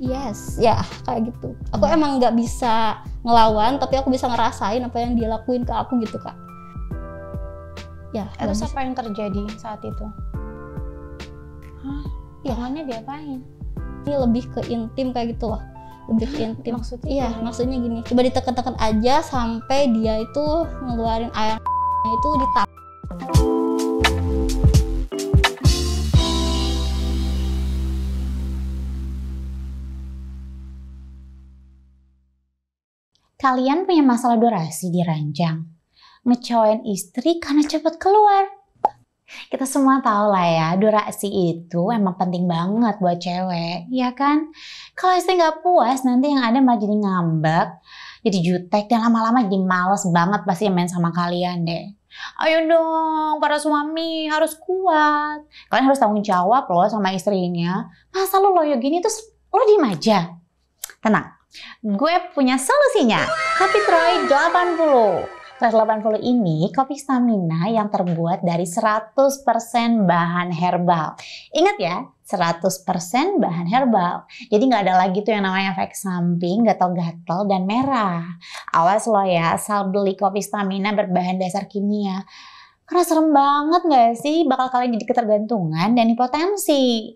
yes ya kayak gitu aku hmm. emang nggak bisa ngelawan tapi aku bisa ngerasain apa yang dia lakuin ke aku gitu kak ya terus apa yang terjadi saat itu Hah? ya dia diapain ini lebih ke intim kayak gitu loh lebih intim maksudnya iya maksudnya gini coba ditekan-tekan aja sampai dia itu ngeluarin air itu di Kalian punya masalah durasi di ranjang. Ngecoin istri karena cepat keluar. Kita semua tahu lah ya, durasi itu emang penting banget buat cewek, ya kan? Kalau istri nggak puas, nanti yang ada malah jadi ngambek, jadi jutek, dan lama-lama jadi males banget pasti main sama kalian deh. Ayo dong, para suami harus kuat. Kalian harus tanggung jawab loh sama istrinya. Masa lo loyo gini terus lo diem aja? Tenang, Gue punya solusinya. Kopi Troy 80. 80 ini kopi stamina yang terbuat dari 100% bahan herbal. Ingat ya, 100% bahan herbal. Jadi nggak ada lagi tuh yang namanya efek samping, gatal-gatal, dan merah. Awas lo ya, asal beli kopi stamina berbahan dasar kimia. Karena serem banget nggak sih bakal kalian jadi ketergantungan dan hipotensi.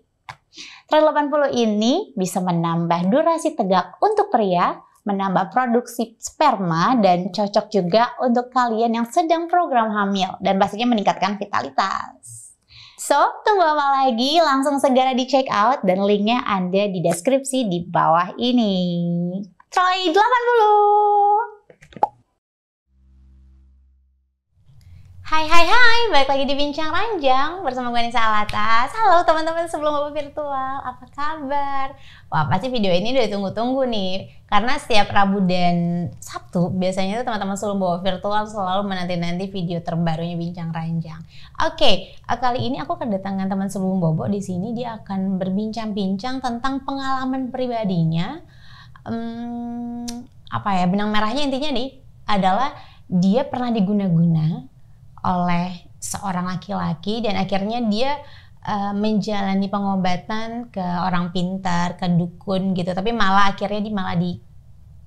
Tren 80 ini bisa menambah durasi tegak untuk pria, menambah produksi sperma, dan cocok juga untuk kalian yang sedang program hamil dan pastinya meningkatkan vitalitas. So, tunggu apa lagi? Langsung segera di check out dan linknya ada di deskripsi di bawah ini. Troy 80! Hai hai hai, balik lagi di Bincang Ranjang bersama gue Nisa Alatas Halo teman-teman sebelum Bapak Virtual, apa kabar? Wah pasti video ini udah ditunggu-tunggu nih Karena setiap Rabu dan Sabtu biasanya tuh teman-teman sebelum Bapak Virtual selalu menanti-nanti video terbarunya Bincang Ranjang Oke, eh, kali ini aku kedatangan teman sebelum Bobo di sini Dia akan berbincang-bincang tentang pengalaman pribadinya hmm, Apa ya, benang merahnya intinya nih adalah dia pernah diguna-guna oleh seorang laki-laki dan akhirnya dia uh, menjalani pengobatan ke orang pintar, ke dukun gitu. Tapi malah akhirnya dia malah di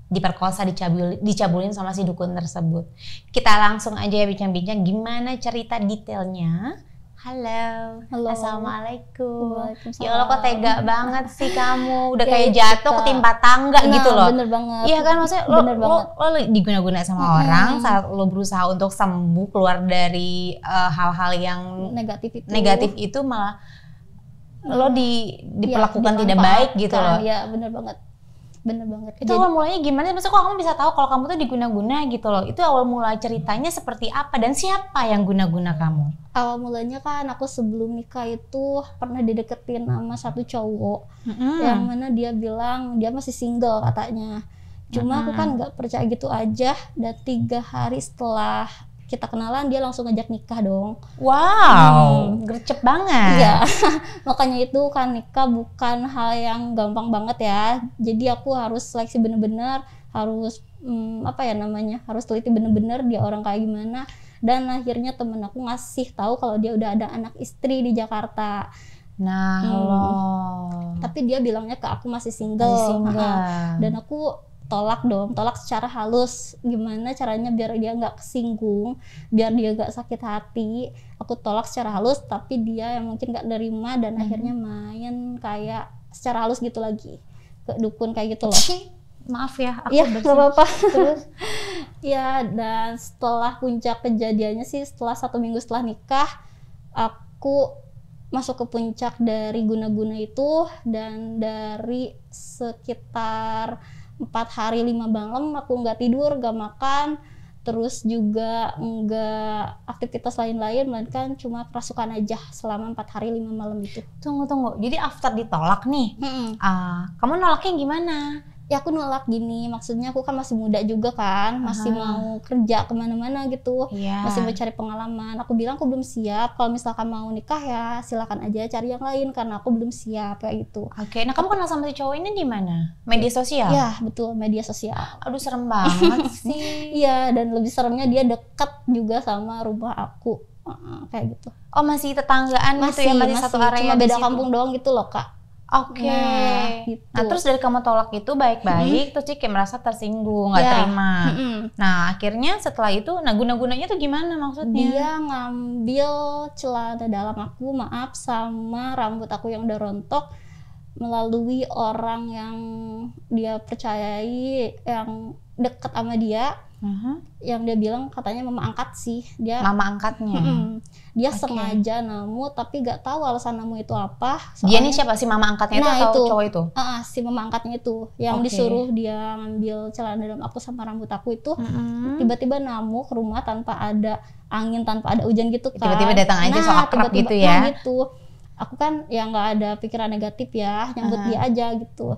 diperkosa, dicabul, dicabulin sama si dukun tersebut. Kita langsung aja ya bincang-bincang gimana cerita detailnya Halo. Halo. Assalamualaikum. Ya Allah kok tega banget sih kamu. Udah ya, kayak, kayak jatuh kita... ketimpa tangga nah, gitu loh. Bener banget. Iya kan maksudnya lo, lo, lo, lo diguna-guna sama hmm. orang saat lo berusaha untuk sembuh keluar dari eh, hal-hal uh, yang negatif itu. Negatif itu malah lo di iya, diperlakukan ya, tidak baik gitu loh. Iya, bener banget bener banget itu Jadi, awal mulanya gimana maksudnya kok kamu bisa tahu kalau kamu tuh diguna-guna gitu loh itu awal mula ceritanya seperti apa dan siapa yang guna-guna kamu awal mulanya kan aku sebelum nikah itu pernah dideketin sama satu cowok mm-hmm. yang mana dia bilang dia masih single katanya cuma mm-hmm. aku kan nggak percaya gitu aja dan tiga hari setelah kita kenalan dia langsung ngajak nikah dong. Wow, hmm. gercep banget. Iya, makanya itu kan nikah bukan hal yang gampang banget ya. Jadi aku harus seleksi bener-bener, harus hmm, apa ya namanya, harus teliti bener-bener dia orang kayak gimana. Dan akhirnya temen aku ngasih tahu kalau dia udah ada anak istri di Jakarta. Nah, hmm. tapi dia bilangnya ke aku masih single, masih single. dan aku tolak dong tolak secara halus gimana caranya biar dia nggak kesinggung biar dia nggak sakit hati aku tolak secara halus tapi dia yang mungkin nggak nerima dan hmm. akhirnya main kayak secara halus gitu lagi ke dukun kayak gitu loh maaf ya aku ya gak apa-apa terus ya dan setelah puncak kejadiannya sih setelah satu minggu setelah nikah aku masuk ke puncak dari guna-guna itu dan dari sekitar empat hari lima malam aku nggak tidur nggak makan terus juga nggak aktivitas lain-lain melainkan cuma kerasukan aja selama empat hari lima malam itu tunggu tunggu jadi after ditolak nih mm -hmm. uh, kamu nolaknya gimana ya aku nolak gini maksudnya aku kan masih muda juga kan masih -huh. mau kerja kemana-mana gitu yeah. masih mau cari pengalaman aku bilang aku belum siap kalau misalkan mau nikah ya silakan aja cari yang lain karena aku belum siap kayak gitu oke okay. nah kamu kenal sama si cowok ini di mana media sosial ya betul media sosial aduh serem banget sih iya dan lebih seremnya dia dekat juga sama rumah aku kayak gitu oh masih tetanggaan masih, gitu ya masih, masih satu area cuma beda kampung doang gitu loh kak Oke. Okay. Ya, nah, gitu. nah terus dari kamu tolak itu baik-baik, hmm. terus Cik merasa tersinggung, nggak yeah. terima. Hmm. Nah akhirnya setelah itu, nah guna-gunanya tuh gimana maksudnya? Dia ngambil celana dalam aku, maaf, sama rambut aku yang udah rontok melalui orang yang dia percayai, yang deket sama dia uh-huh. yang dia bilang katanya mama angkat sih dia mama angkatnya mm dia okay. sengaja namu tapi gak tahu alasan namu itu apa soalnya, dia ini siapa sih mama angkatnya nah, itu atau cowok itu uh, si mama angkatnya itu yang okay. disuruh dia ngambil celana dalam aku sama rambut aku itu uh-huh. tiba-tiba namu ke rumah tanpa ada angin tanpa ada hujan gitu kan tiba-tiba datang aja nah, so akrab tiba-tiba, gitu ya nah, gitu aku kan ya nggak ada pikiran negatif ya nyambut uh-huh. dia aja gitu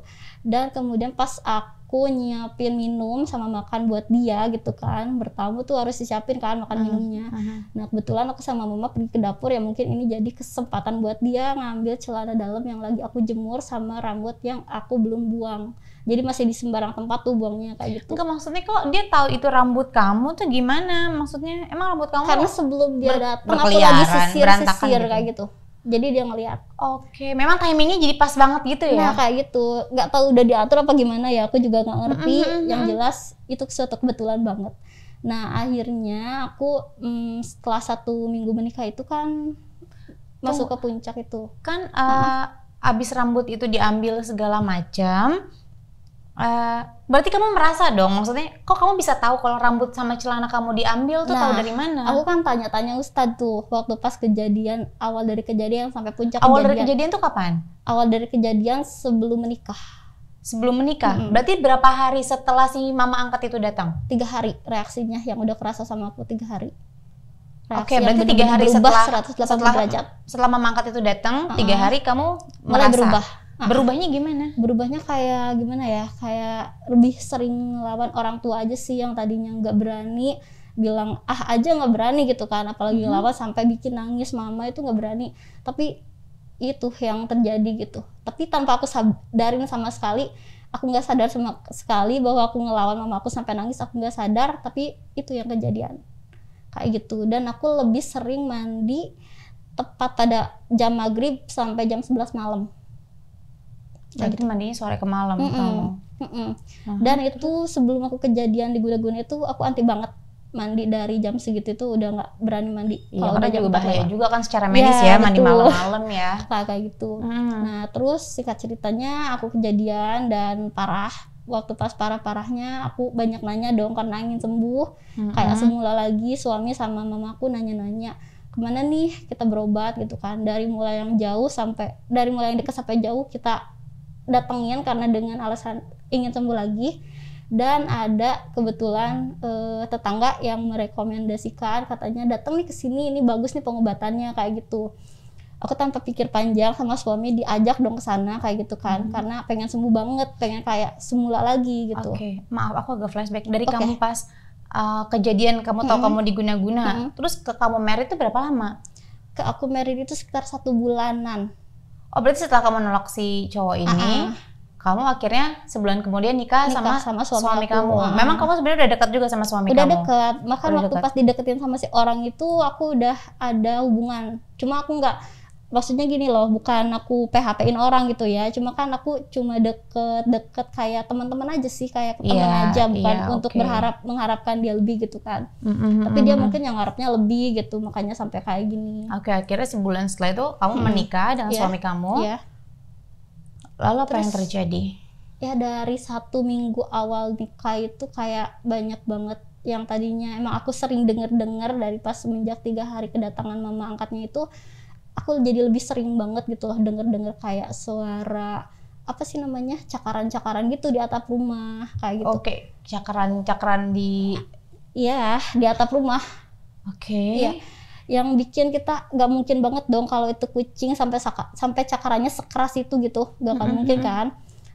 dan kemudian pas aku aku nyiapin minum sama makan buat dia gitu kan bertamu tuh harus disiapin kan makan uh, minumnya uh, nah kebetulan aku sama mama pergi ke dapur ya mungkin ini jadi kesempatan buat dia ngambil celana dalam yang lagi aku jemur sama rambut yang aku belum buang jadi masih di sembarang tempat tuh buangnya kayak gitu. Enggak maksudnya kok dia tahu itu rambut kamu tuh gimana? Maksudnya emang rambut kamu karena sebelum dia datang aku lagi sisir-sisir kayak gitu. gitu jadi dia ngeliat oke okay. memang timingnya jadi pas banget gitu ya nah kayak gitu nggak tahu udah diatur apa gimana ya aku juga nggak ngerti mm -hmm. yang jelas itu suatu kebetulan banget nah akhirnya aku mm, setelah satu minggu menikah itu kan Tung, masuk ke puncak itu kan uh, abis rambut itu diambil segala macam Uh, berarti kamu merasa dong maksudnya kok kamu bisa tahu kalau rambut sama celana kamu diambil tuh nah, tahu dari mana? Aku kan tanya-tanya Ustadz tuh waktu pas kejadian awal dari kejadian sampai puncak awal kejadian. dari kejadian tuh kapan? Awal dari kejadian sebelum menikah. Sebelum menikah. Mm -hmm. Berarti berapa hari setelah si mama angkat itu datang? Tiga hari reaksinya yang udah kerasa sama aku tiga hari. Oke, okay, berarti tiga hari setelah 180 setelah, derajat. Setelah mama angkat itu datang, uh -huh. tiga hari kamu mulai berubah Berubahnya gimana? Berubahnya kayak gimana ya? Kayak lebih sering ngelawan orang tua aja sih yang tadinya nggak berani bilang ah aja nggak berani gitu kan apalagi hmm. ngelawan sampai bikin nangis mama itu nggak berani tapi itu yang terjadi gitu tapi tanpa aku sadarin sama sekali aku nggak sadar sama sekali bahwa aku ngelawan mama aku sampai nangis aku nggak sadar tapi itu yang kejadian kayak gitu dan aku lebih sering mandi tepat pada jam maghrib sampai jam 11 malam jadi gitu. mandinya sore ke malam mm -mm. kamu. Mm -mm. Ah. Dan itu sebelum aku kejadian di guna-guna itu aku anti banget mandi dari jam segitu itu udah nggak berani mandi. Iya, Kalau udah juga bahaya malam. Ya. juga kan secara iya, medis ya, ya mandi malam-malam ya. Kayak kayak gitu. Hmm. Nah, terus singkat ceritanya aku kejadian dan parah. Waktu pas parah-parahnya aku banyak nanya dong karena ingin sembuh. Hmm. Kayak semula lagi suami sama mamaku nanya-nanya kemana nih kita berobat gitu kan dari mulai yang jauh sampai dari mulai yang dekat sampai jauh kita datengin karena dengan alasan ingin sembuh lagi dan ada kebetulan eh, tetangga yang merekomendasikan katanya datang nih ke sini ini bagus nih pengobatannya kayak gitu aku tanpa pikir panjang sama suami diajak dong ke sana kayak gitu kan hmm. karena pengen sembuh banget pengen kayak semula lagi gitu oke okay. maaf aku agak flashback dari okay. kamu pas uh, kejadian kamu tahu hmm. kamu diguna-guna hmm. terus ke kamu merit itu berapa lama ke aku merit itu sekitar satu bulanan Oh berarti setelah kamu nolak si cowok ini, uh huh kamu akhirnya sebulan kemudian nikah, nikah sama, sama suami, suami kamu. Uh Memang kamu sebenarnya udah dekat juga sama suami udah kamu. Udah dekat. makan waktu deket. pas dideketin sama si orang itu aku udah ada hubungan. Cuma aku nggak maksudnya gini loh bukan aku PHP-in orang gitu ya cuma kan aku cuma deket-deket kayak teman-teman aja sih kayak teman yeah, aja bukan yeah, untuk berharap mengharapkan dia lebih gitu kan mm-hmm, tapi dia mm-hmm. mungkin yang harapnya lebih gitu makanya sampai kayak gini oke okay, akhirnya sebulan setelah itu kamu hmm menikah dengan yeah, suami kamu yeah. lalu apa Terus, yang terjadi ya dari satu minggu awal nikah itu kayak banyak banget yang tadinya emang aku sering denger-dengar dari pas semenjak tiga hari kedatangan mama angkatnya itu aku jadi lebih sering banget gitu loh denger-denger kayak suara apa sih namanya cakaran-cakaran gitu di atap rumah kayak gitu. Oke, okay. cakaran-cakaran di Iya, di atap rumah. Oke. Okay. Iya. Yang bikin kita nggak mungkin banget dong kalau itu kucing sampai saka, sampai cakarannya sekeras itu gitu, gak akan mm mungkin mm-hmm. kan.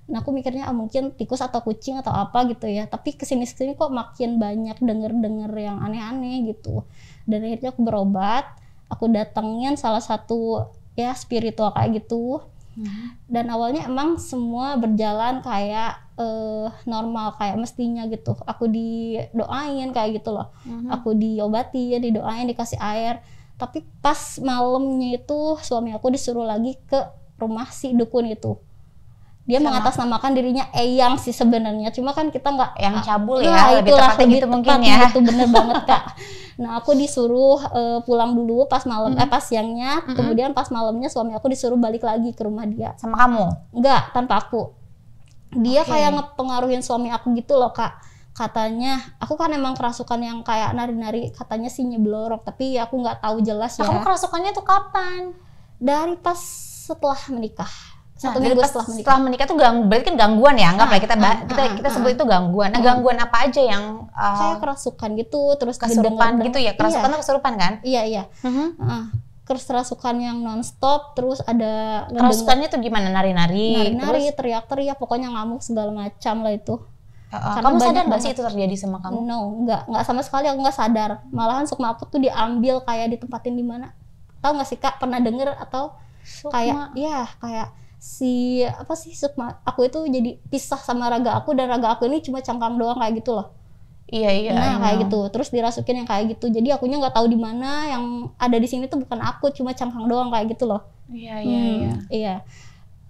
Nah aku mikirnya ah, mungkin tikus atau kucing atau apa gitu ya. Tapi kesini kesini kok makin banyak denger denger yang aneh-aneh gitu. Dan akhirnya aku berobat aku datengin salah satu ya spiritual kayak gitu hmm. dan awalnya emang semua berjalan kayak eh, normal kayak mestinya gitu aku didoain kayak gitu loh hmm. aku diobati ya didoain dikasih air tapi pas malamnya itu suami aku disuruh lagi ke rumah si dukun itu dia Sama. mengatasnamakan dirinya Eyang sih sebenarnya cuma kan kita nggak yang cabul ya, ya lebih itulah, tepatnya gitu lebih ya. gitu mungkin ya itu bener banget kak Nah aku disuruh uh, pulang dulu pas malam mm -hmm. eh mm-hmm. pas siangnya, mm -hmm. kemudian pas malamnya suami aku disuruh balik lagi ke rumah dia. Sama kamu? Enggak, tanpa aku. Dia okay. kayak ngepengaruhin suami aku gitu loh kak. Katanya, aku kan emang kerasukan yang kayak nari-nari katanya sih nyeblorok, tapi aku nggak tahu jelas nah, ya. Kamu kerasukannya tuh kapan? Dari pas setelah menikah satu nah, minggu setelah menikah. setelah menikah tuh gang, berarti kan gangguan ya anggaplah ya, kita bah, kita kita sebut itu gangguan. Nah gangguan apa aja yang uh, saya kerasukan gitu terus kesurupan gitu ya kerasukan iya. kesurupan kan? Iya iya. Uh-huh. Uh, kerasukan yang nonstop terus ada kerasukannya tuh gimana nari-nari nari-nari teriak-teriak pokoknya ngamuk segala macam lah itu. Uh, kamu sadar nggak sih itu terjadi sama kamu? No, nggak nggak sama sekali aku nggak sadar. Malahan sukma aku tuh diambil kayak ditempatin di mana? Tahu nggak sih kak pernah denger atau sukma. kayak ya kayak si apa sih sukma aku itu jadi pisah sama raga aku dan raga aku ini cuma cangkang doang kayak gitu loh iya iya nah kayak gitu terus dirasukin yang kayak gitu jadi akunya nggak tahu di mana yang ada di sini tuh bukan aku cuma cangkang doang kayak gitu loh iya iya hmm, iya iya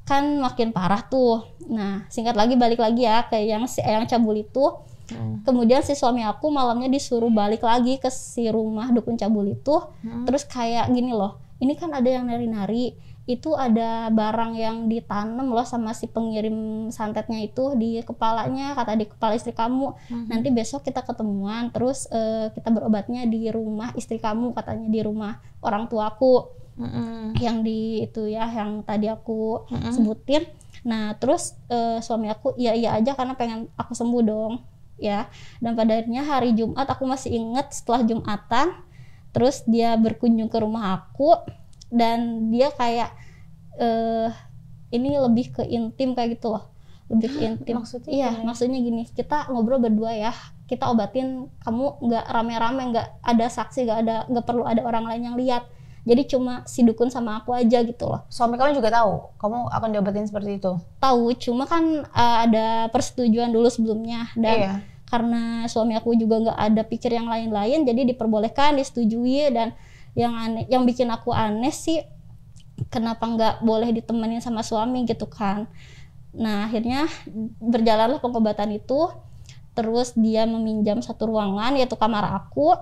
kan makin parah tuh nah singkat lagi balik lagi ya ke yang si eh, yang cabul itu Hmm. Kemudian si suami aku malamnya disuruh balik lagi ke si rumah dukun cabul itu. Hmm. Terus kayak gini loh, ini kan ada yang nari-nari itu ada barang yang ditanam loh sama si pengirim santetnya itu di kepalanya kata di kepala istri kamu hmm. nanti besok kita ketemuan terus uh, kita berobatnya di rumah istri kamu katanya di rumah orang tuaku hmm. yang di itu ya yang tadi aku hmm. sebutin nah terus uh, suami aku iya iya aja karena pengen aku sembuh dong ya dan pada akhirnya hari Jumat aku masih inget setelah Jumatan terus dia berkunjung ke rumah aku dan dia kayak uh, ini lebih ke intim kayak gitu loh lebih ke intim maksudnya iya gini. maksudnya gini kita ngobrol berdua ya kita obatin kamu nggak rame-rame nggak ada saksi nggak ada nggak perlu ada orang lain yang lihat jadi cuma si dukun sama aku aja gitu loh suami kamu juga tahu kamu akan diobatin seperti itu tahu cuma kan uh, ada persetujuan dulu sebelumnya dan iya. karena suami aku juga nggak ada pikir yang lain-lain jadi diperbolehkan disetujui dan yang aneh yang bikin aku aneh sih kenapa nggak boleh ditemenin sama suami gitu kan nah akhirnya berjalanlah pengobatan itu terus dia meminjam satu ruangan yaitu kamar aku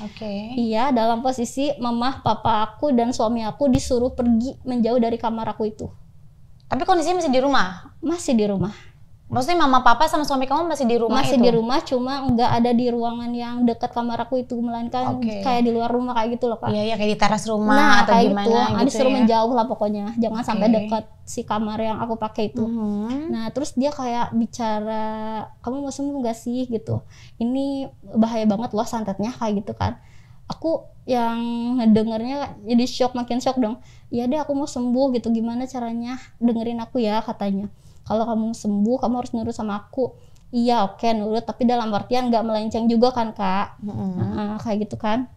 Oke. Okay. Iya, dalam posisi mamah, papa aku dan suami aku disuruh pergi menjauh dari kamar aku itu. Tapi kondisinya masih di rumah? Masih di rumah. Maksudnya mama papa sama suami kamu masih di rumah Masih itu? di rumah, cuma nggak ada di ruangan yang dekat kamar aku itu melainkan okay. kayak di luar rumah kayak gitu loh kak. Iya, iya kayak di teras rumah nah, atau kayak gimana gitu. gitu ada suruh ya? menjauh lah pokoknya, jangan okay. sampai dekat si kamar yang aku pakai itu. Mm -hmm. Nah terus dia kayak bicara, kamu mau sembuh nggak sih gitu? Ini bahaya banget loh santetnya kayak gitu kan. Aku yang dengernya jadi shock makin shock dong. Iya deh aku mau sembuh gitu, gimana caranya? Dengerin aku ya katanya kalau kamu sembuh kamu harus nurut sama aku iya oke okay, nurut tapi dalam artian nggak melenceng juga kan kak mm-hmm. nah, kayak gitu kan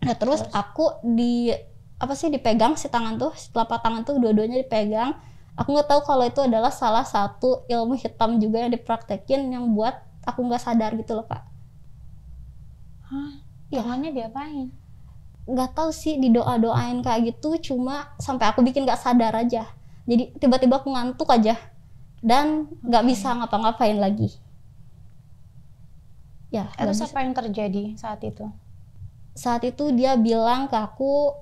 nah terus, terus aku di apa sih dipegang si tangan tuh si telapak tangan tuh dua-duanya dipegang aku nggak tahu kalau itu adalah salah satu ilmu hitam juga yang dipraktekin yang buat aku nggak sadar gitu loh kak Hah? Ya. tangannya diapain nggak tahu sih di doa doain kayak gitu cuma sampai aku bikin nggak sadar aja jadi tiba-tiba aku ngantuk aja dan nggak bisa hmm. ngapa-ngapain lagi. Ya. Terus apa yang terjadi saat itu? Saat itu dia bilang ke aku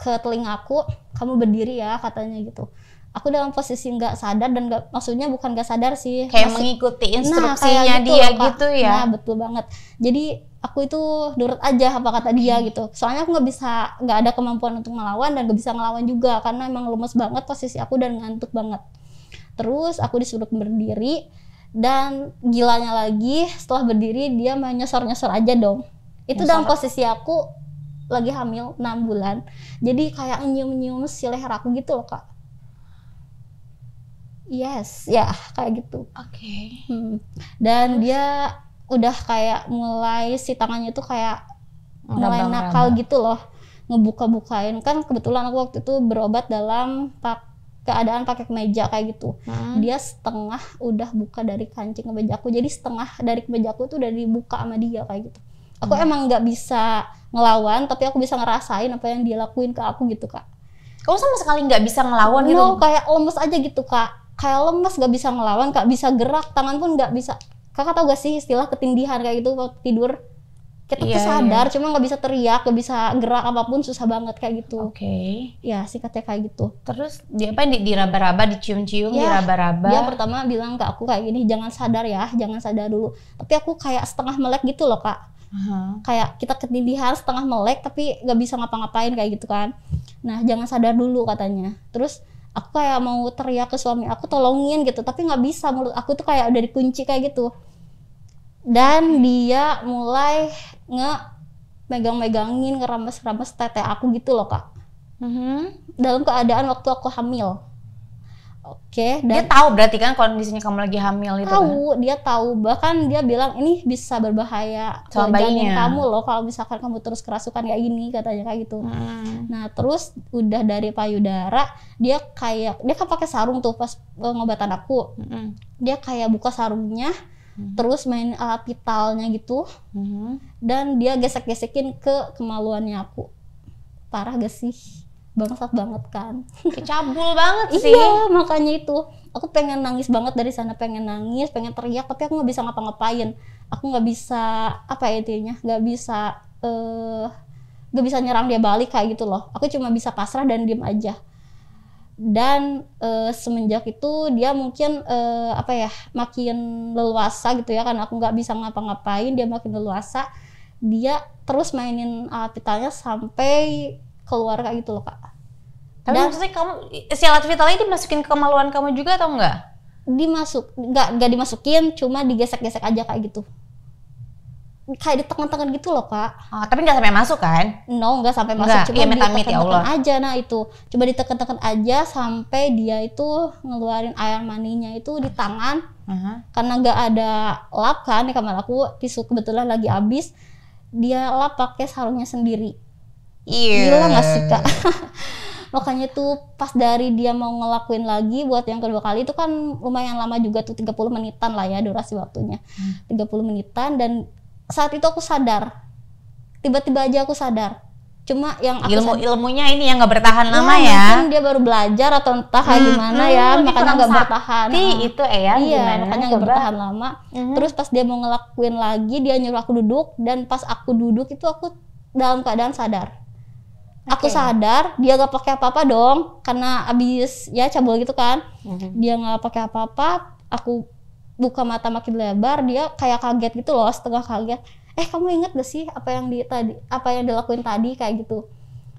ke telinga aku, kamu berdiri ya katanya gitu. Aku dalam posisi nggak sadar dan gak, maksudnya bukan nggak sadar sih. Kayak maksud, mengikuti nah, instruksinya nah, dia gitu, gitu ya. Nah, betul banget. Jadi aku itu nurut aja apa kata dia hmm. gitu. Soalnya aku nggak bisa nggak ada kemampuan untuk melawan dan nggak bisa ngelawan juga karena emang lemes banget posisi aku dan ngantuk banget terus aku disuruh berdiri dan gilanya lagi setelah berdiri dia menyesor-nyesor aja dong itu nyesor. dalam posisi aku lagi hamil 6 bulan jadi kayak nyium-nyium si leher aku gitu loh kak yes ya kayak gitu oke okay. hmm. dan Terus? dia udah kayak mulai si tangannya tuh kayak Rambang, mulai nakal gitu loh ngebuka-bukain kan kebetulan aku waktu itu berobat dalam pak keadaan pakai kemeja kayak gitu. Hmm. Dia setengah udah buka dari kancing kemeja aku. Jadi setengah dari kemeja aku tuh udah dibuka sama dia kayak gitu. Aku hmm. emang nggak bisa ngelawan, tapi aku bisa ngerasain apa yang dia lakuin ke aku gitu kak. Kamu sama sekali nggak bisa ngelawan gitu? no, gitu? kayak lemes aja gitu kak. Kayak lemes nggak bisa ngelawan, kak bisa gerak, tangan pun nggak bisa. Kakak tau gak sih istilah ketindihan kayak gitu waktu tidur? kita yeah, tuh iya, iya. sadar cuma nggak bisa teriak nggak bisa gerak apapun susah banget kayak gitu oke okay. ya singkatnya kayak gitu terus dia apa di diraba-raba dicium-cium yeah, diraba-raba dia pertama bilang ke aku kayak gini jangan sadar ya jangan sadar dulu tapi aku kayak setengah melek gitu loh kak Uh-huh. kayak kita ketindihan setengah melek tapi nggak bisa ngapa-ngapain kayak gitu kan nah jangan sadar dulu katanya terus aku kayak mau teriak ke suami aku tolongin gitu tapi nggak bisa menurut aku tuh kayak udah dikunci kayak gitu dan dia mulai nge megang-megangin ngeremes-remes tete aku gitu loh kak mm-hmm. dalam keadaan waktu aku hamil oke okay, dia tahu berarti kan kondisinya kamu lagi hamil itu tahu kan? dia tahu bahkan dia bilang ini bisa berbahaya sama kamu loh kalau misalkan kamu terus kerasukan kayak gini katanya kayak gitu hmm. nah terus udah dari payudara dia kayak dia kan pakai sarung tuh pas pengobatan eh, aku hmm. dia kayak buka sarungnya Mm-hmm. terus main alat uh, vitalnya gitu hmm. dan dia gesek-gesekin ke kemaluannya aku parah gak sih bangsat banget kan kecabul banget iya, sih iya makanya itu aku pengen nangis banget dari sana pengen nangis pengen teriak tapi aku nggak bisa ngapa-ngapain aku nggak bisa apa ya intinya nggak bisa eh uh, gak bisa nyerang dia balik kayak gitu loh aku cuma bisa pasrah dan diem aja dan e, semenjak itu dia mungkin e, apa ya makin leluasa gitu ya karena aku nggak bisa ngapa-ngapain dia makin leluasa dia terus mainin alat vitalnya sampai keluar kayak gitu loh kak. Tapi dan, maksudnya kamu si alat vitalnya dimasukin ke kemaluan kamu juga atau enggak? Dimasuk, nggak nggak dimasukin, cuma digesek-gesek aja kayak gitu kayak di tengah-tengah gitu loh kak. Oh, tapi nggak sampai masuk kan? No, nggak sampai masuk. Enggak. Cuma iya, ya, di aja nah itu. Coba di tekan aja sampai dia itu ngeluarin air maninya itu di tangan. Uh-huh. Karena nggak ada lap kan di kamar aku, tisu kebetulan lagi habis. Dia lap pakai sarungnya sendiri. Iya. Gila nggak sih Makanya tuh pas dari dia mau ngelakuin lagi buat yang kedua kali itu kan lumayan lama juga tuh 30 menitan lah ya durasi waktunya. Hmm. 30 menitan dan saat itu aku sadar tiba-tiba aja aku sadar cuma yang aku ilmu sadar, ilmunya ini yang nggak bertahan ya, lama ya mungkin dia baru belajar atau entah hmm, gimana hmm, ya, ya iya, makanya nggak bertahan nah, itu eh ya iya makanya nggak bertahan lama -huh. Hmm. terus pas dia mau ngelakuin lagi dia nyuruh aku duduk dan pas aku duduk itu aku dalam keadaan sadar okay. aku sadar dia nggak pakai apa apa dong karena abis ya cabul gitu kan -huh. Hmm. dia nggak pakai apa apa aku buka mata makin lebar dia kayak kaget gitu loh setengah kaget eh kamu inget gak sih apa yang di tadi apa yang dilakuin tadi kayak gitu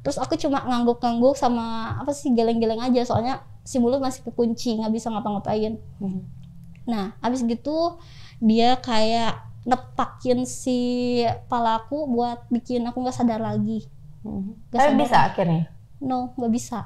terus aku cuma ngangguk-ngangguk sama apa sih geleng-geleng aja soalnya si mulut masih kekunci nggak bisa ngapa-ngapain hmm. nah abis gitu dia kayak nepakin si palaku buat bikin aku nggak sadar lagi hmm. gak tapi sadar. bisa akhirnya no nggak bisa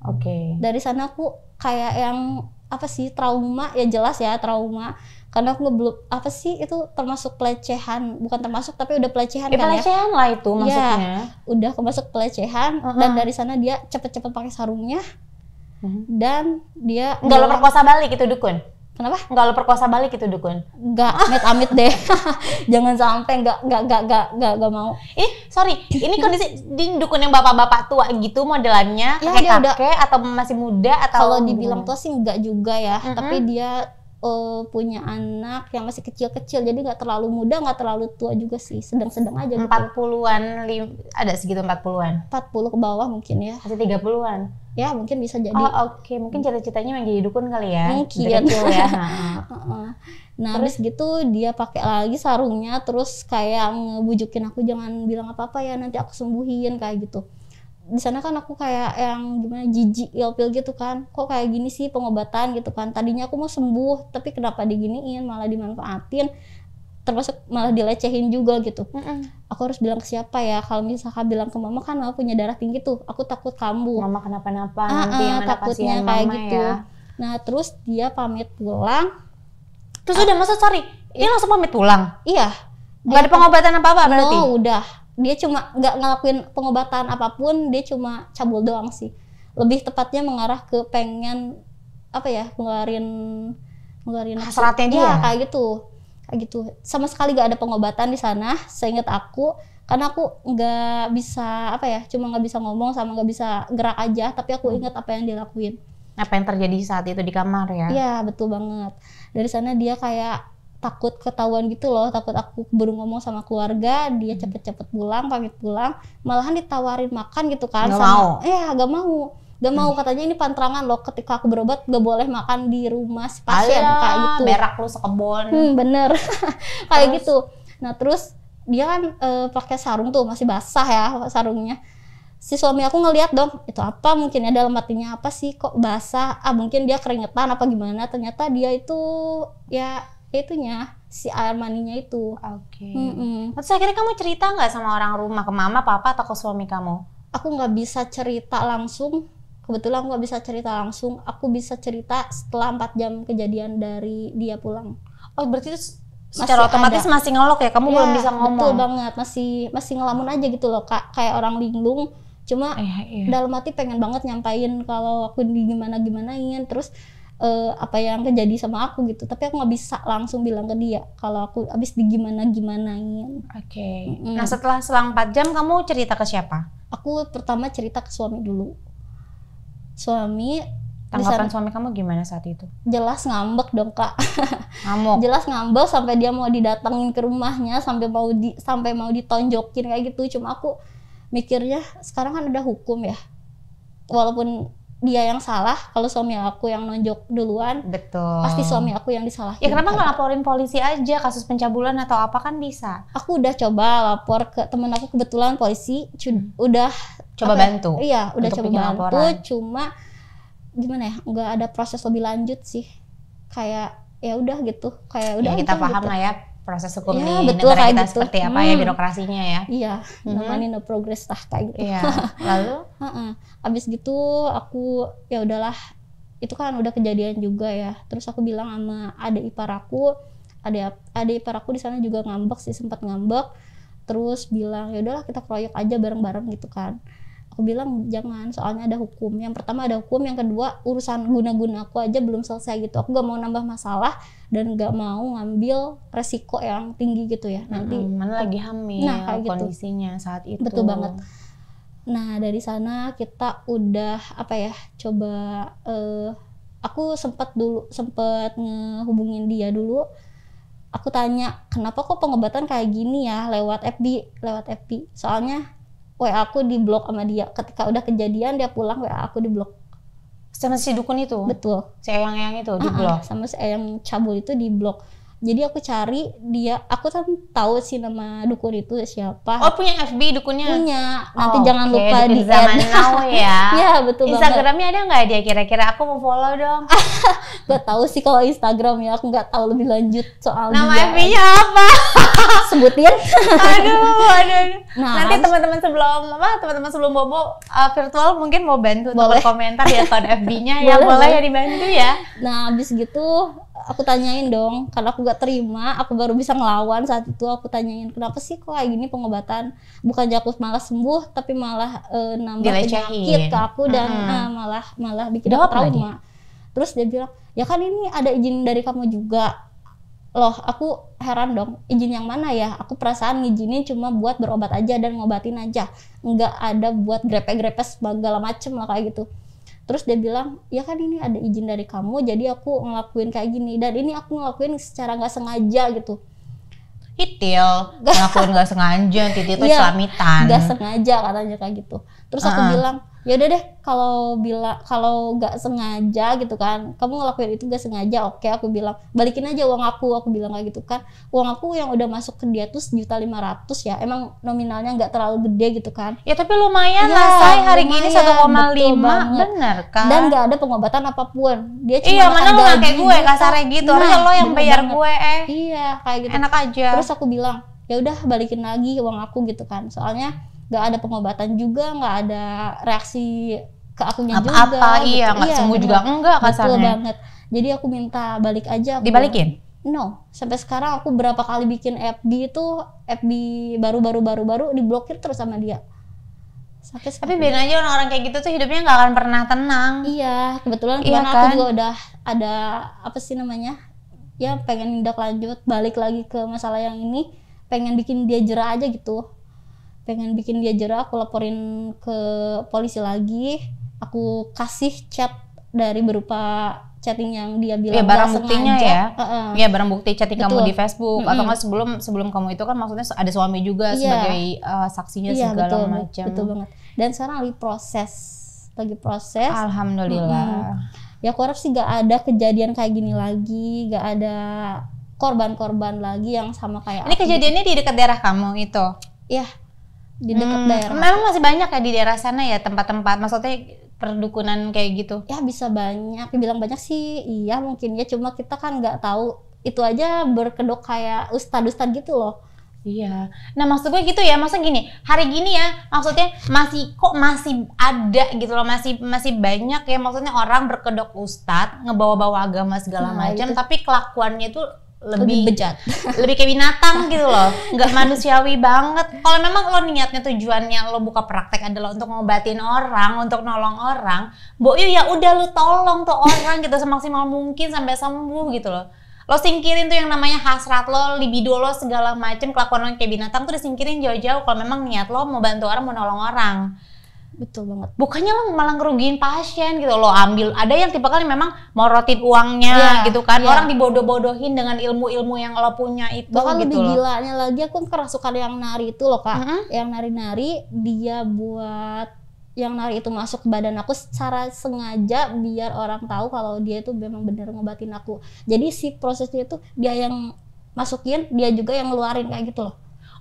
oke okay. dari sana aku kayak yang apa sih trauma ya jelas ya trauma karena aku belum apa sih itu termasuk pelecehan bukan termasuk tapi udah pelecehan ya, kan ya? pelecehan ya? lah itu iya. maksudnya ya, udah masuk pelecehan uh -huh. dan dari sana dia cepet-cepet pakai sarungnya uh mhm. -huh. dan dia nggak lo perkosa balik itu dukun Kenapa? Gak lo perkosa balik itu dukun? Gak, amit-amit deh. Jangan sampai nggak nggak nggak nggak nggak enggak mau. Ih, sorry, ini kondisi di dukun yang bapak-bapak tua gitu modelannya, ya, kakek dia udah, atau masih muda atau? Kalau dibilang tua sih nggak juga ya, mm -hmm. tapi dia uh, punya anak yang masih kecil-kecil jadi nggak terlalu muda nggak terlalu tua juga sih sedang-sedang aja gitu. Empat puluhan, ada segitu empat puluhan. Empat puluh ke bawah mungkin ya masih tiga puluhan ya mungkin bisa jadi oh, oke okay. mungkin cita-citanya menjadi dukun kali ya mungkin ya nah terus? habis gitu dia pakai lagi sarungnya terus kayak ngebujukin aku jangan bilang apa apa ya nanti aku sembuhin kayak gitu di sana kan aku kayak yang gimana jijik ilpil gitu kan kok kayak gini sih pengobatan gitu kan tadinya aku mau sembuh tapi kenapa diginiin malah dimanfaatin termasuk malah dilecehin juga gitu mm -mm. aku harus bilang ke siapa ya kalau misalkan bilang ke mama kan mama punya darah tinggi tuh aku takut kambuh mama kenapa-napa ah, nanti yang ah, takutnya kayak mama gitu ya. nah terus dia pamit pulang terus ah, udah masa sorry dia langsung pamit pulang iya dia Gak ada pengobatan apa-apa berarti? No, udah. Dia cuma nggak ngelakuin pengobatan apapun, dia cuma cabul doang sih. Lebih tepatnya mengarah ke pengen apa ya, ngeluarin ngeluarin hasratnya iya, dia. Ya, kayak gitu gitu sama sekali gak ada pengobatan di sana seingat aku karena aku nggak bisa apa ya cuma nggak bisa ngomong sama nggak bisa gerak aja tapi aku hmm. ingat apa yang dilakuin apa yang terjadi saat itu di kamar ya iya betul banget dari sana dia kayak takut ketahuan gitu loh takut aku baru ngomong sama keluarga dia hmm. cepet-cepet pulang pamit pulang malahan ditawarin makan gitu kan gak sama mau. ya gak mau Gak mau hmm. katanya ini pantrangan loh ketika aku berobat gak boleh makan di rumah si pasien Ayah, kayak gitu. Berak lu sekebon. Hmm, bener. kayak terus. gitu. Nah, terus dia kan e, pakai sarung tuh masih basah ya sarungnya. Si suami aku ngeliat dong, itu apa mungkin ya dalam apa sih kok basah? Ah mungkin dia keringetan apa gimana? Ternyata dia itu ya itunya si air maninya itu. Oke. Okay. Terus akhirnya kamu cerita nggak sama orang rumah ke mama, papa atau ke suami kamu? Aku nggak bisa cerita langsung kebetulan aku bisa cerita langsung aku bisa cerita setelah empat jam kejadian dari dia pulang oh berarti itu secara masih otomatis ada. masih ngelok ya kamu ya, belum bisa ngomong betul banget masih masih ngelamun aja gitu loh kak kayak orang linglung cuma eh, iya. dalam hati pengen banget nyampain kalau aku di gimana gimanain terus uh, apa yang terjadi sama aku gitu tapi aku nggak bisa langsung bilang ke dia kalau aku abis di gimana gimanain oke okay. mm. nah setelah selang 4 jam kamu cerita ke siapa aku pertama cerita ke suami dulu suami Tanggapan suami kamu gimana saat itu? Jelas ngambek dong kak. ngambek jelas ngambek sampai dia mau didatengin ke rumahnya, sampai mau di sampai mau ditonjokin kayak gitu. Cuma aku mikirnya sekarang kan udah hukum ya. Walaupun dia yang salah kalau suami aku yang nonjok duluan betul pasti suami aku yang disalahin ya kenapa nggak laporin polisi aja kasus pencabulan atau apa kan bisa aku udah coba lapor ke temen aku kebetulan polisi hmm. udah coba apa, ya? bantu iya udah coba bantu laporan. cuma gimana ya nggak ada proses lebih lanjut sih kayak ya udah gitu kayak udah ya, kita gitu. paham gitu. lah ya proses hukum ya, di betul, negara kita gitu. seperti apa ya hmm. ya birokrasinya ya. Iya, namanya -hmm. no progress lah kayak gitu. Iya. Lalu abis gitu aku ya udahlah itu kan udah kejadian juga ya. Terus aku bilang sama adik ipar aku, ada ada ipar aku di sana juga ngambek sih sempat ngambek. Terus bilang ya udahlah kita proyek aja bareng-bareng gitu kan aku bilang jangan soalnya ada hukum yang pertama ada hukum yang kedua urusan guna-guna aku aja belum selesai gitu aku gak mau nambah masalah dan gak mau ngambil resiko yang tinggi gitu ya nanti hmm, mana lagi hamil nah, kayak gitu. kondisinya gitu. saat itu betul banget nah dari sana kita udah apa ya coba uh, aku sempat dulu sempat ngehubungin dia dulu aku tanya kenapa kok pengobatan kayak gini ya lewat FB lewat FB soalnya WA aku di blok sama dia. Ketika udah kejadian dia pulang WA aku di blok. Sama si dukun itu? Betul. Si eyang-eyang itu ah, ah. di uh -uh, blok. Sama si eyang cabul itu di blok. Jadi aku cari dia, aku kan tahu sih nama dukun itu siapa. Oh punya FB dukunnya? Punya. Nanti oh, jangan okay. lupa dukun di zaman add. now ya. Iya betul Instagramnya ada nggak dia kira-kira? Aku mau follow dong. gak tahu sih kalau Instagram ya, aku nggak tahu lebih lanjut soal nama FB-nya apa. sebutin. aduh, aduh, aduh. Nah, Nanti teman-teman sebelum apa teman-teman sebelum Bobo uh, virtual mungkin mau bantu boleh. komentar di akun FB-nya ya boleh, boleh ya dibantu ya. Nah, abis gitu aku tanyain dong karena aku gak terima aku baru bisa ngelawan saat itu aku tanyain kenapa sih kok kayak gini pengobatan bukan aku malah sembuh tapi malah uh, nambah penyakit ke aku dan uh -huh. uh, malah malah bikin trauma terus dia bilang ya kan ini ada izin dari kamu juga loh aku heran dong izin yang mana ya aku perasaan ngizinin cuma buat berobat aja dan ngobatin aja nggak ada buat grepe-grepe segala macem lah kayak gitu terus dia bilang ya kan ini ada izin dari kamu jadi aku ngelakuin kayak gini dan ini aku ngelakuin secara nggak sengaja gitu Itil ngelakuin nggak sengaja titi itu ya, selamitan nggak sengaja katanya kayak gitu terus aku bilang ya udah deh kalau bila kalau nggak sengaja gitu kan kamu ngelakuin itu nggak sengaja oke okay, aku bilang balikin aja uang aku aku bilang kayak gitu kan uang aku yang udah masuk ke dia tuh sejuta lima ratus ya emang nominalnya nggak terlalu gede gitu kan ya tapi lumayan ya, lah saya hari ini satu koma lima benar kan dan nggak ada pengobatan apapun dia cuma iya mana lu kayak gue kasarnya gitu, gitu. nah, lo yang bayar banget. gue eh iya kayak gitu enak aja terus aku bilang ya udah balikin lagi uang aku gitu kan soalnya nggak ada pengobatan juga nggak ada reaksi ke akunya apa, juga apa iya nggak iya, sembuh juga enggak kasarnya betul banget jadi aku minta balik aja aku dibalikin No, sampai sekarang aku berapa kali bikin FB itu FB baru-baru baru-baru diblokir terus sama dia. Sakit Tapi biar aja orang-orang kayak gitu tuh hidupnya nggak akan pernah tenang. Iya, kebetulan iya kan? aku juga udah ada apa sih namanya? Ya pengen tindak lanjut balik lagi ke masalah yang ini, pengen bikin dia jerah aja gitu pengen bikin dia jerah aku laporin ke polisi lagi aku kasih chat dari berupa chatting yang dia bilang ya, barang buktinya ya uh -uh. ya barang bukti chatting Betul. kamu di Facebook mm -hmm. atau nggak sebelum sebelum kamu itu kan maksudnya ada suami juga yeah. sebagai uh, saksinya yeah, segala macam betul banget dan sekarang lagi proses lagi proses alhamdulillah hmm. ya aku harap sih gak ada kejadian kayak gini lagi gak ada korban-korban lagi yang sama kayak ini aku. kejadiannya di dekat daerah kamu itu ya di dekat hmm, daerah. Memang masih banyak ya di daerah sana ya tempat-tempat maksudnya perdukunan kayak gitu. Ya bisa banyak. Bilang banyak sih iya mungkin ya cuma kita kan nggak tahu itu aja berkedok kayak ustad-ustad gitu loh. Iya. Nah maksud gue gitu ya, maksudnya gini, hari gini ya, maksudnya masih kok masih ada gitu loh, masih masih banyak ya maksudnya orang berkedok ustad ngebawa-bawa agama segala nah, macam, tapi kelakuannya itu lebih, lebih bejat lebih kayak binatang gitu loh nggak manusiawi banget kalau memang lo niatnya tujuannya lo buka praktek adalah untuk ngobatin orang untuk nolong orang yuk ya udah lo tolong tuh orang gitu semaksimal mungkin sampai sembuh gitu loh lo singkirin tuh yang namanya hasrat lo libido lo segala macem kelakuan lo kayak binatang tuh disingkirin jauh-jauh kalau memang niat lo mau bantu orang mau nolong orang Betul banget. Bukannya lo malah ngerugiin pasien gitu lo ambil. Ada yang tipe kali memang mau rotin uangnya yeah, gitu kan. Yeah. Orang dibodoh-bodohin dengan ilmu-ilmu yang lo punya itu Bahkan gitu lebih loh. gilanya lagi aku kerasukan yang nari itu loh Kak. Mm -hmm. Yang nari-nari dia buat yang nari itu masuk ke badan aku secara sengaja biar orang tahu kalau dia itu memang benar ngobatin aku. Jadi si prosesnya itu dia yang masukin, dia juga yang ngeluarin kayak gitu loh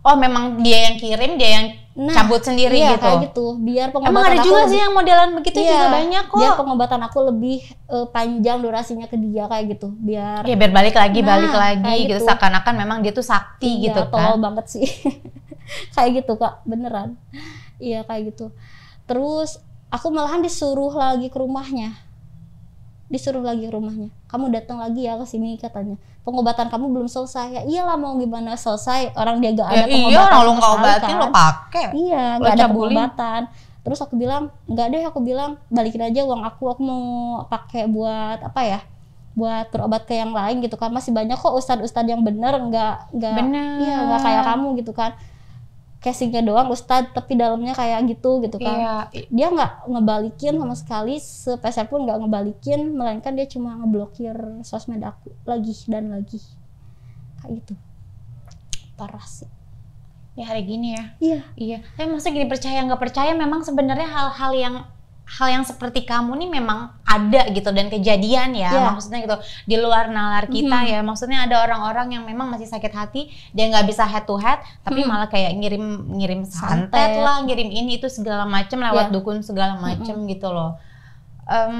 oh memang dia yang kirim dia yang nah, cabut sendiri iya, gitu kayak gitu biar pengobatan emang ada aku juga lebih, sih yang modelan begitu iya, juga banyak kok biar pengobatan aku lebih uh, panjang durasinya ke dia kayak gitu biar ya biar balik lagi nah, balik lagi gitu, gitu. seakan-akan memang dia tuh sakti iya, gitu kan banget sih kayak gitu kak beneran iya kayak gitu terus aku malahan disuruh lagi ke rumahnya disuruh lagi ke rumahnya kamu datang lagi ya ke sini katanya pengobatan kamu belum selesai ya iyalah mau gimana selesai orang dia gak ya, ada ya, pengobatan iya orang nggak obatin lo kan? pake iya ada pengobatan terus aku bilang nggak deh aku bilang balikin aja uang aku aku mau pakai buat apa ya buat berobat ke yang lain gitu kan masih banyak kok ustadz-ustadz yang bener nggak nggak iya nggak kayak kamu gitu kan casingnya doang ustad tapi dalamnya kayak gitu gitu kan iya. dia nggak ngebalikin sama sekali sepeser pun nggak ngebalikin melainkan dia cuma ngeblokir sosmed aku lagi dan lagi kayak gitu parah sih ya hari gini ya iya iya tapi eh, maksudnya gini percaya nggak percaya memang sebenarnya hal-hal yang hal yang seperti kamu nih memang ada gitu dan kejadian ya yeah. maksudnya gitu di luar nalar kita mm -hmm. ya maksudnya ada orang-orang yang memang masih sakit hati dia nggak bisa head to head tapi mm -hmm. malah kayak ngirim ngirim santet, santet lah ngirim ini itu segala macam lewat yeah. dukun segala macem mm -hmm. gitu loh um,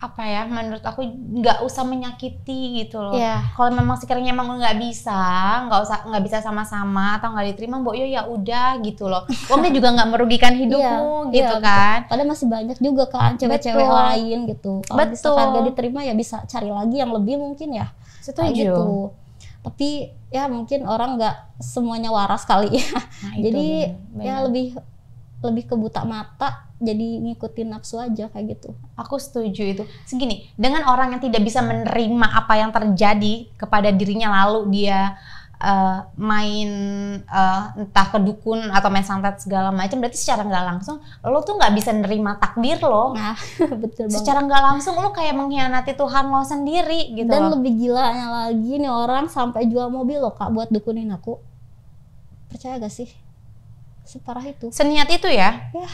apa ya menurut aku nggak usah menyakiti gitu loh yeah. kalau memang sekiranya emang nggak bisa nggak usah nggak bisa sama-sama atau nggak diterima mbok yo ya udah gitu loh uangnya juga nggak merugikan iya, hidupmu yeah, gitu yeah, kan padahal masih banyak juga kan cewek-cewek lain gitu kalau bisa kagak diterima ya bisa cari lagi yang lebih mungkin ya setuju gitu tapi ya mungkin orang nggak semuanya waras kali ya nah, jadi ya lebih lebih ke buta mata jadi ngikutin nafsu aja kayak gitu. Aku setuju itu. Segini, dengan orang yang tidak bisa menerima apa yang terjadi kepada dirinya lalu dia uh, main uh, entah dukun atau main santet segala macam, berarti secara nggak langsung lo tuh nggak bisa nerima takdir lo. Nah, betul banget. Secara nggak langsung lo kayak mengkhianati Tuhan lo sendiri gitu. Dan lebih gilanya lagi nih orang sampai jual mobil lo kak buat dukunin aku. Percaya gak sih? separah itu seniat itu ya ya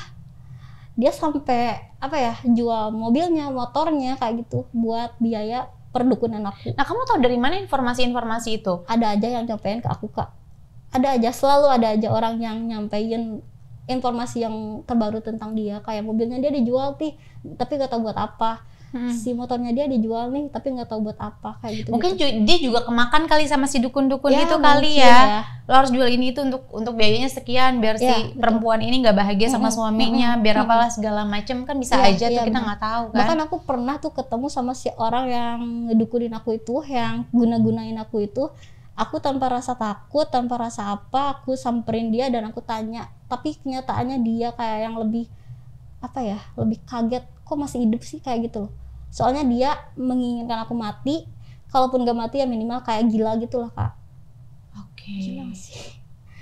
dia sampai apa ya jual mobilnya motornya kayak gitu buat biaya perdukunan aku nah kamu tahu dari mana informasi-informasi itu ada aja yang nyampein ke aku kak ada aja selalu ada aja orang yang nyampein informasi yang terbaru tentang dia kayak mobilnya dia dijual sih tapi gak tahu buat apa hmm. si motornya dia dijual nih tapi nggak tahu buat apa kayak gitu mungkin dia juga kemakan kali sama si dukun-dukun ya, gitu kali ya. ya lo harus jual ini itu untuk untuk biayanya sekian biar ya, si betul. perempuan ini nggak bahagia sama suaminya hmm. biar apalah segala macem kan bisa ya, aja ya, tuh iya, kita nggak tahu kan bahkan aku pernah tuh ketemu sama si orang yang ngedukunin aku itu yang guna-gunain aku itu aku tanpa rasa takut tanpa rasa apa aku samperin dia dan aku tanya tapi kenyataannya dia kayak yang lebih apa ya lebih kaget kok masih hidup sih kayak gitu loh soalnya dia menginginkan aku mati kalaupun gak mati ya minimal kayak gila gitu lah kak oke okay.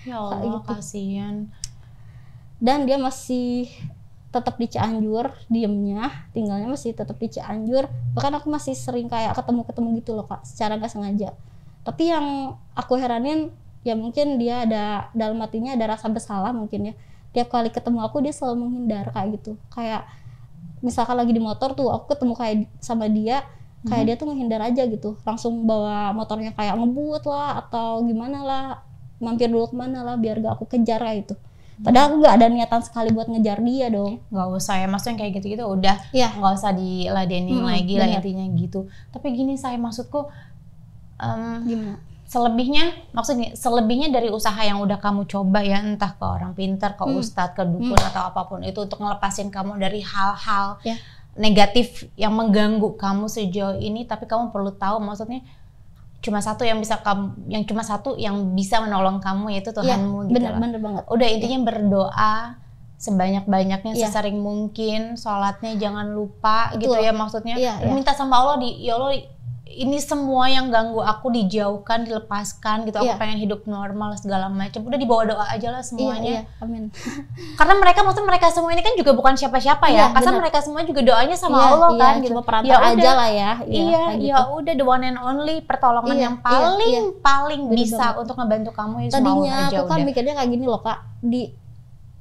ya Allah gitu. kasihan dan dia masih tetap di Cianjur diemnya tinggalnya masih tetap di Cianjur bahkan aku masih sering kayak ketemu ketemu gitu loh kak secara nggak sengaja tapi yang aku heranin ya mungkin dia ada dalam hatinya ada rasa bersalah mungkin ya tiap kali ketemu aku dia selalu menghindar kayak gitu kayak misalkan lagi di motor tuh aku ketemu kayak sama dia kayak hmm. dia tuh menghindar aja gitu langsung bawa motornya kayak ngebut lah atau gimana lah mampir dulu kemana lah biar gak aku kejar kayak itu padahal aku gak ada niatan sekali buat ngejar dia dong gak usah ya maksudnya kayak gitu gitu udah ya. nggak usah diladenin hmm, lagi lah intinya gitu tapi gini saya maksudku um, gimana selebihnya maksudnya selebihnya dari usaha yang udah kamu coba ya entah ke orang pintar ke hmm. ustadz ke dukun hmm. atau apapun itu untuk ngelepasin kamu dari hal-hal yeah. negatif yang mengganggu kamu sejauh ini tapi kamu perlu tahu maksudnya cuma satu yang bisa kamu yang cuma satu yang bisa menolong kamu yaitu ya, Tuhanmu yeah, gitu bener, bener banget udah ya. intinya yeah. berdoa sebanyak-banyaknya yeah. sesering mungkin sholatnya jangan lupa gitu Betul. gitu ya maksudnya yeah, yeah. minta sama Allah di ya Allah ini semua yang ganggu aku dijauhkan, dilepaskan gitu. Aku yeah. pengen hidup normal segala macam. Udah dibawa doa aja lah semuanya. Iya, yeah. Amin. Karena mereka maksudnya mereka semua ini kan juga bukan siapa-siapa ya. Karena iya, mereka semua juga doanya sama yeah, Allah iya, kan gitu. Cuma ya udah, aja lah ya. Iya, iya ya gitu. ya udah the one and only pertolongan iya, yang paling paling bisa bener. untuk ngebantu kamu ya Tadinya aku kan udah. mikirnya kayak gini loh, Kak. Di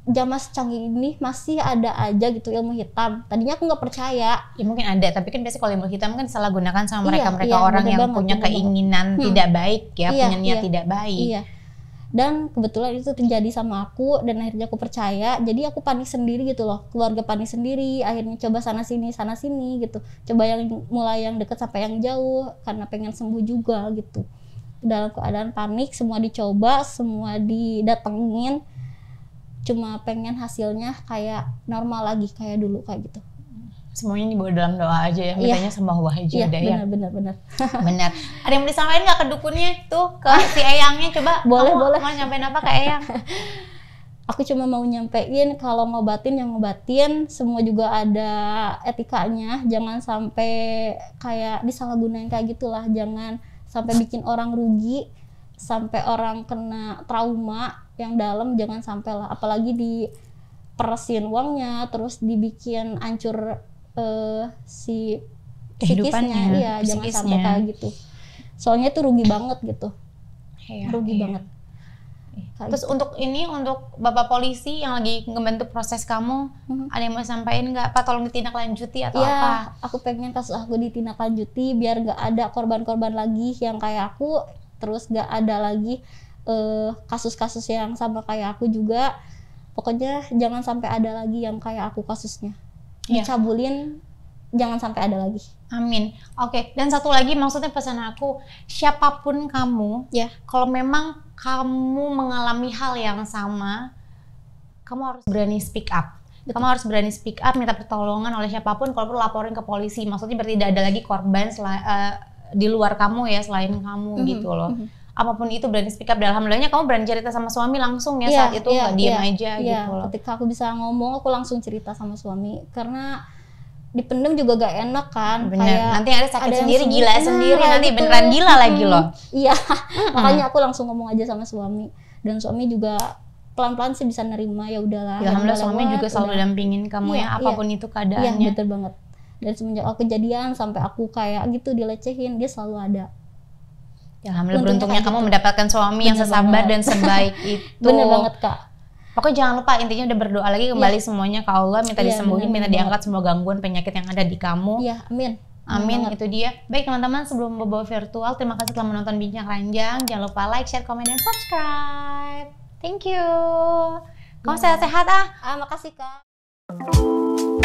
zaman secanggih ini masih ada aja gitu ilmu hitam. Tadinya aku nggak percaya. Ya mungkin ada, tapi kan biasanya kalau ilmu hitam kan salah gunakan sama iya, mereka-mereka iya, iya, orang yang banget, punya keinginan banget. Hmm. tidak baik ya, iya, punya niat iya, tidak baik. Iya. Dan kebetulan itu terjadi sama aku dan akhirnya aku percaya. Jadi aku panik sendiri gitu loh. Keluarga panik sendiri, akhirnya coba sana sini, sana sini gitu. Coba yang mulai yang dekat sampai yang jauh karena pengen sembuh juga gitu. Dalam keadaan panik semua dicoba, semua didatengin cuma pengen hasilnya kayak normal lagi kayak dulu kayak gitu semuanya dibawa dalam doa aja ya iya. mintanya yeah. sama Allah aja yeah, udah bener, ya benar benar benar ada yang mau disampaikan nggak ke dukunnya tuh ke si Eyangnya coba boleh boleh mau nyampein apa ke Eyang aku cuma mau nyampein kalau ngobatin yang ngobatin semua juga ada etikanya jangan sampai kayak disalahgunain kayak gitulah jangan sampai bikin orang rugi sampai orang kena trauma yang dalam jangan sampailah apalagi di peresin uangnya terus dibikin hancur uh, si kehidupannya iya jangan sampai kayak gitu soalnya itu rugi banget gitu iya, rugi iya. banget terus gitu. untuk ini untuk bapak polisi yang lagi ngebantu proses kamu hmm ada yang mau sampaikan nggak pak tolong ditindaklanjuti atau ya, apa aku pengen kasus aku ditindaklanjuti biar nggak ada korban-korban lagi yang kayak aku terus gak ada lagi eh, kasus-kasus uh, yang sama kayak aku juga pokoknya jangan sampai ada lagi yang kayak aku kasusnya yeah. dicabulin jangan sampai ada lagi. Amin. Oke, okay. dan satu lagi maksudnya pesan aku, siapapun kamu, ya, yeah. kalau memang kamu mengalami hal yang sama, kamu harus berani speak up. Betul. Kamu harus berani speak up, minta pertolongan oleh siapapun, kalau perlu laporin ke polisi. Maksudnya berarti tidak ada lagi korban eh, di luar kamu ya selain kamu mm -hmm. gitu loh. Mm -hmm apapun itu berani speak up dan alhamdulillahnya kamu berani cerita sama suami langsung ya yeah, saat itu yeah, diam yeah, aja yeah. gitu loh. Ketika aku bisa ngomong aku langsung cerita sama suami karena dipendem juga gak enak kan Bener. kayak nanti ada sakit ada sendiri gila nah, sendiri nanti gitu. beneran gila hmm. lagi loh. Iya. Hmm. Makanya aku langsung ngomong aja sama suami dan suami juga pelan-pelan sih bisa nerima ya udahlah. Ya, alhamdulillah suami juga selalu udah. dampingin kamu iya, ya, ya apapun ya. itu iya, keadaannya. ya, betul banget dari semenjak aku kejadian sampai aku kayak gitu dilecehin dia selalu ada ya alhamdulillah beruntungnya kamu gitu. mendapatkan suami bener yang sesabar banget. dan sebaik itu bener banget kak Pokoknya jangan lupa intinya udah berdoa lagi iya. kembali yeah. semuanya ke Allah minta yeah, disembuhin, minta diangkat semua gangguan penyakit yang ada di kamu. Iya, yeah, amin. Amin, itu dia. Baik teman-teman, sebelum bawa virtual, terima kasih telah menonton Bincang Ranjang. Jangan lupa like, share, komen, dan subscribe. Thank you. Kamu iya. sehat-sehat ah. Ah, makasih Kak.